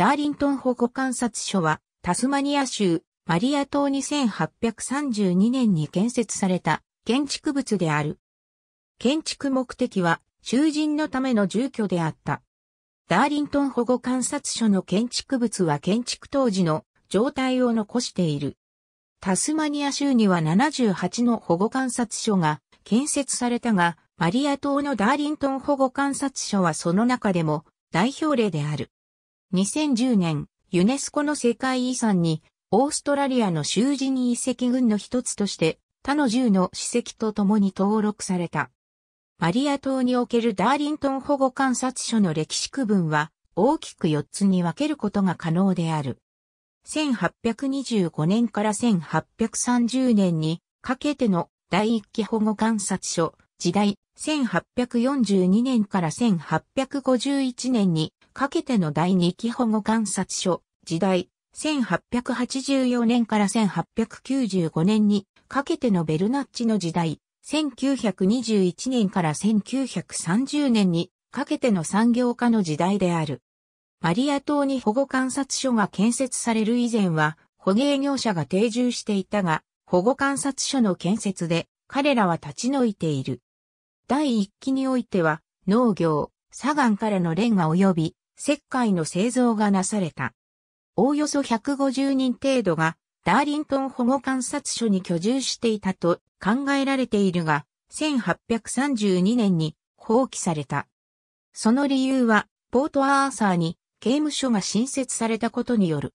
ダーリントン保護観察所は、タスマニア州、マリア島に8 3 2年に建設された建築物である。建築目的は囚人のための住居であった。ダーリントン保護観察所の建築物は建築当時の状態を残している。タスマニア州には78の保護観察所が建設されたが、マリア島のダーリントン保護観察所はその中でも代表例である。2010年、ユネスコの世界遺産に、オーストラリアの囚人遺跡群の一つとして、他の10の史跡と共に登録された。マリア島におけるダーリントン保護観察所の歴史区分は、大きく4つに分けることが可能である。1825年から1830年にかけての第一期保護観察所時代1842年から1851年にかけての第二期保護観察所、時代、1884年から1895年にかけてのベルナッチの時代、1921年から1930年にかけての産業化の時代である。マリア島に保護観察所が建設される以前は、捕鯨業者が定住していたが、保護観察所の建設で彼らは立ち退いている。第一期においては、農業、砂岩からのレンガ及び石灰の製造がなされた。おおよそ150人程度がダーリントン保護観察所に居住していたと考えられているが、1832年に放棄された。その理由は、ポートアーサーに刑務所が新設されたことによる。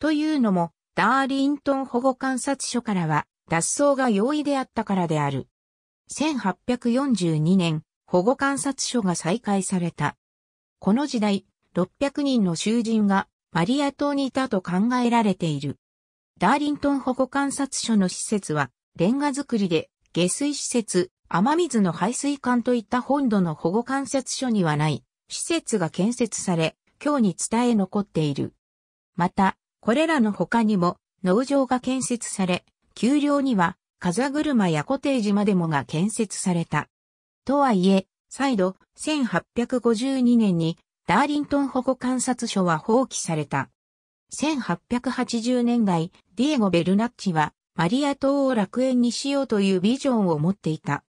というのも、ダーリントン保護観察所からは脱走が容易であったからである。1842年、保護観察所が再開された。この時代、600人の囚人がマリア島にいたと考えられている。ダーリントン保護観察所の施設は、レンガ作りで、下水施設、雨水の排水管といった本土の保護観察所にはない、施設が建設され、今日に伝え残っている。また、これらの他にも、農場が建設され、丘陵には、風車やコテージまでもが建設された。とはいえ、再度、1852年にダーリントン保護観察所は放棄された。1880年代、ディエゴ・ベルナッチはマリア島を楽園にしようというビジョンを持っていた。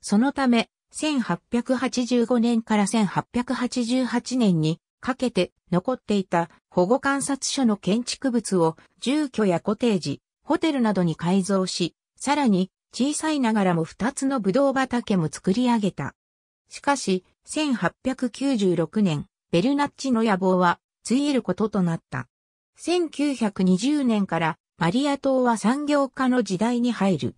そのため、1885年から1888年にかけて残っていた保護観察所の建築物を住居やコテージ、ホテルなどに改造し、さらに小さいながらも2つのブドウ畑も作り上げた。しかし、1896年、ベルナッチの野望は、ついえることとなった。1920年からマリア島は産業化の時代に入る。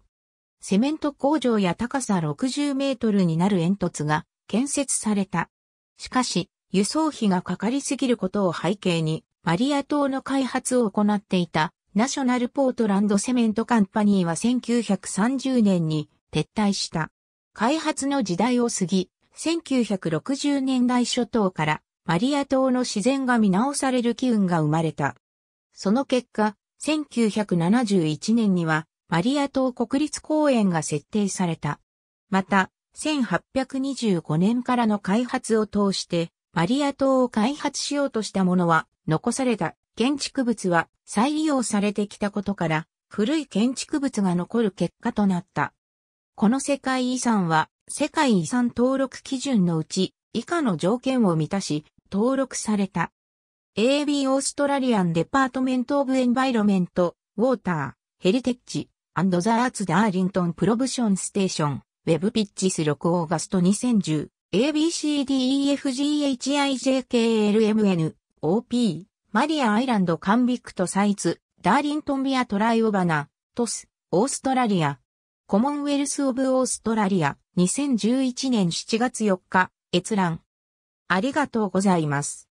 セメント工場や高さ60メートルになる煙突が建設された。しかし、輸送費がかかりすぎることを背景に、マリア島の開発を行っていたナショナルポートランドセメントカンパニーは1930年に撤退した。開発の時代を過ぎ、1960年代初頭からマリア島の自然が見直される機運が生まれた。その結果、1971年にはマリア島国立公園が設定された。また、1825年からの開発を通して、マリア島を開発しようとしたものは、残された建築物は再利用されてきたことから、古い建築物が残る結果となった。この世界遺産は、世界遺産登録基準のうち、以下の条件を満たし、登録された。AB オーストラリアンデパートメントオブエンバイロメント、ウォーター、ヘリテッチ、アンドザアーツダーリントンプロブションステーション、ウェブピッチス6オーガスト2010、ABCDEFGHIJKLMN、OP、マリアアイランドカンビクトサイズ、ダーリントンビアトライオバナ、トス、オーストラリア、コモンウェルス・オブ・オーストラリア、2011年7月4日、閲覧。ありがとうございます。